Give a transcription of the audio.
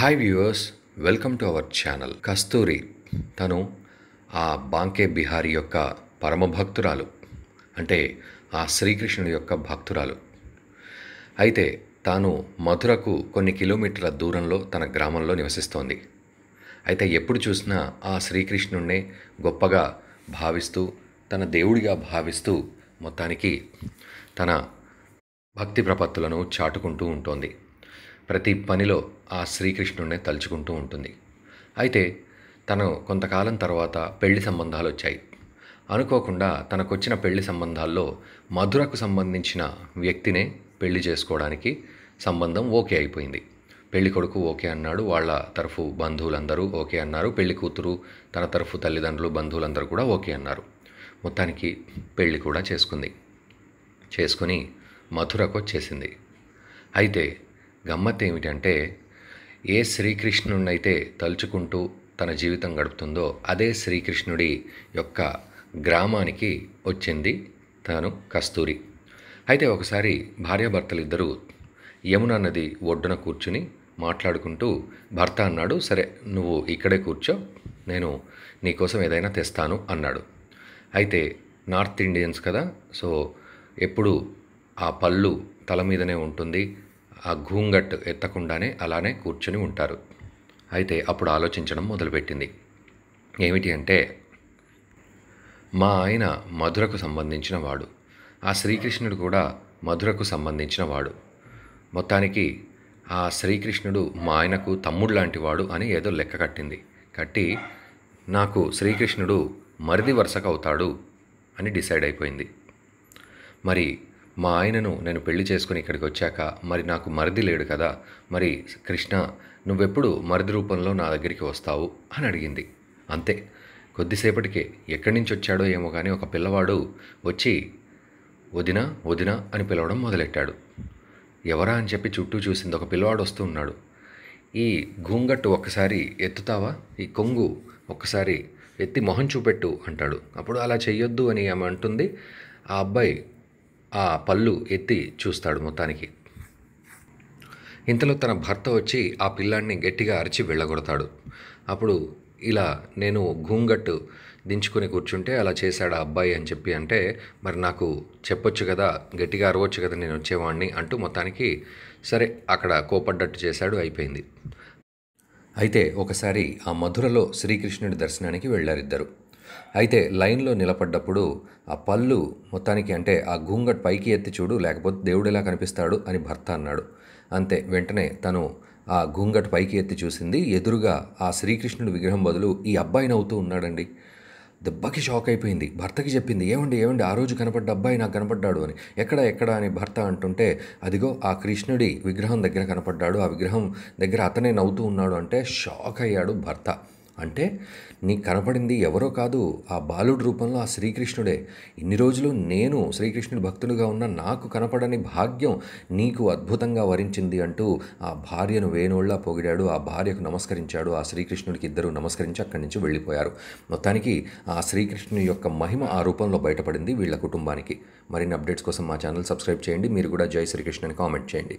hi viewers welcome to our channel Kasturi తను ఆ బాంకే బిహారీ యొక్క పరమ భక్తురాలు అంటే ఆ శ్రీకృష్ణుడి యొక్క భక్తురాలు అయితే తాను మధురకు కొన్ని కిలోమీటర్ల దూరంలో తన గ్రామంలో నివసిస్తోంది అయితే ఎప్పుడు చూసినా ఆ శ్రీకృష్ణుణ్ణే గొప్పగా భావిస్తూ తన దేవుడిగా భావిస్తూ మొత్తానికి తన భక్తి ప్రపత్తులను చాటుకుంటూ ఉంటోంది ప్రతి పనిలో ఆ శ్రీకృష్ణుడినే తలుచుకుంటూ ఉంటుంది అయితే తను కొంతకాలం తర్వాత పెళ్లి సంబంధాలు వచ్చాయి అనుకోకుండా తనకొచ్చిన పెళ్లి సంబంధాల్లో మధురకు సంబంధించిన వ్యక్తినే పెళ్లి చేసుకోవడానికి సంబంధం ఓకే అయిపోయింది పెళ్లి కొడుకు ఓకే అన్నాడు వాళ్ళ తరఫు బంధువులందరూ ఓకే అన్నారు పెళ్లి కూతురు తన తరఫు తల్లిదండ్రులు బంధువులందరూ కూడా ఓకే అన్నారు మొత్తానికి పెళ్లి కూడా చేసుకుంది చేసుకుని మధురకు వచ్చేసింది అయితే గమ్మత్ ఏమిటంటే ఏ శ్రీకృష్ణుడినైతే తలుచుకుంటూ తన జీవితం గడుపుతుందో అదే శ్రీకృష్ణుడి యొక్క గ్రామానికి వచ్చింది తను కస్తూరి అయితే ఒకసారి భార్యాభర్తలిద్దరూ యమున నది ఒడ్డున కూర్చుని మాట్లాడుకుంటూ భర్త అన్నాడు సరే నువ్వు ఇక్కడే కూర్చో నేను నీకోసం ఏదైనా తెస్తాను అన్నాడు అయితే నార్త్ ఇండియన్స్ కదా సో ఎప్పుడు ఆ పళ్ళు తల మీదనే ఉంటుంది ఆ ఘూంగట్ ఎత్తకుండానే అలానే కూర్చొని ఉంటారు అయితే అప్పుడు ఆలోచించడం మొదలుపెట్టింది ఏమిటి అంటే మా ఆయన మధురకు సంబంధించిన వాడు ఆ శ్రీకృష్ణుడు కూడా మధురకు సంబంధించిన వాడు మొత్తానికి ఆ శ్రీకృష్ణుడు మా ఆయనకు తమ్ముడు లాంటివాడు అని ఏదో లెక్క కట్టింది కట్టి నాకు శ్రీకృష్ణుడు మరిది వరుసకు అవుతాడు అని డిసైడ్ అయిపోయింది మరి మా ఆయనను నేను పెళ్లి చేసుకుని ఇక్కడికి వచ్చాక మరి నాకు మరిది లేడు కదా మరి కృష్ణ నువ్వెప్పుడు మరిది రూపంలో నా దగ్గరికి వస్తావు అని అడిగింది అంతే కొద్దిసేపటికే ఎక్కడి నుంచి వచ్చాడో ఏమో కానీ ఒక పిల్లవాడు వచ్చి వదినా వదినా అని పిలవడం మొదలెట్టాడు ఎవరా అని చెప్పి చుట్టూ చూసింది ఒక పిల్లవాడు వస్తూ ఉన్నాడు ఈ గూంగట్టు ఒక్కసారి ఎత్తుతావా ఈ కొంగు ఒక్కసారి ఎత్తి మొహం చూపెట్టు అంటాడు అప్పుడు అలా చెయ్యొద్దు అని ఆమె అంటుంది ఆ అబ్బాయి ఆ పళ్ళు ఎత్తి చూస్తాడు మొత్తానికి ఇంతలో తన భర్త వచ్చి ఆ పిల్లాడిని గట్టిగా అరిచి వెళ్ళగొడతాడు అప్పుడు ఇలా నేను ఘూంగట్టు దించుకొని కూర్చుంటే అలా చేశాడు ఆ అబ్బాయి అని చెప్పి అంటే మరి నాకు చెప్పొచ్చు కదా గట్టిగా అరవచ్చు కదా నేను వచ్చేవాడిని అంటూ మొత్తానికి సరే అక్కడ కోపడ్డట్టు చేశాడు అయిపోయింది అయితే ఒకసారి ఆ మధురలో శ్రీకృష్ణుడి దర్శనానికి వెళ్ళారిద్దరు అయితే లైన్లో నిలబడ్డప్పుడు ఆ పళ్ళు మొత్తానికి అంటే ఆ గుంగట్ పైకి ఎత్తి చూడు లేకపోతే దేవుడు ఎలా కనిపిస్తాడు అని భర్త అన్నాడు అంతే వెంటనే తను ఆ గుంగట్ పైకి ఎత్తి చూసింది ఎదురుగా ఆ శ్రీకృష్ణుడి విగ్రహం బదులు ఈ అబ్బాయి నవ్వుతూ ఉన్నాడండి దెబ్బకి షాక్ అయిపోయింది భర్తకి చెప్పింది ఏమండి ఏమండి ఆ రోజు కనపడ్డ అబ్బాయి నాకు కనపడ్డాడు అని ఎక్కడ ఎక్కడ అని భర్త అంటుంటే అదిగో ఆ కృష్ణుడి విగ్రహం దగ్గర కనపడ్డాడు ఆ విగ్రహం దగ్గర అతనే నవ్వుతూ ఉన్నాడు అంటే షాక్ అయ్యాడు భర్త అంటే నీకు కనపడింది ఎవరో కాదు ఆ బాలుడి రూపంలో ఆ శ్రీకృష్ణుడే ఇన్ని రోజులు నేను శ్రీకృష్ణుడి భక్తుడిగా ఉన్న నాకు కనపడని భాగ్యం నీకు అద్భుతంగా వరించింది అంటూ ఆ భార్యను వేణోళ్ళ పొగిడాడు ఆ భార్యకు నమస్కరించాడు ఆ శ్రీకృష్ణుడికి ఇద్దరు నమస్కరించి అక్కడి నుంచి వెళ్ళిపోయారు మొత్తానికి ఆ శ్రీకృష్ణుని యొక్క మహిమ ఆ రూపంలో బయటపడింది వీళ్ళ కుటుంబానికి మరిన్ని అప్డేట్స్ కోసం మా ఛానల్ సబ్స్క్రైబ్ చేయండి మీరు కూడా జై శ్రీకృష్ణ కామెంట్ చేయండి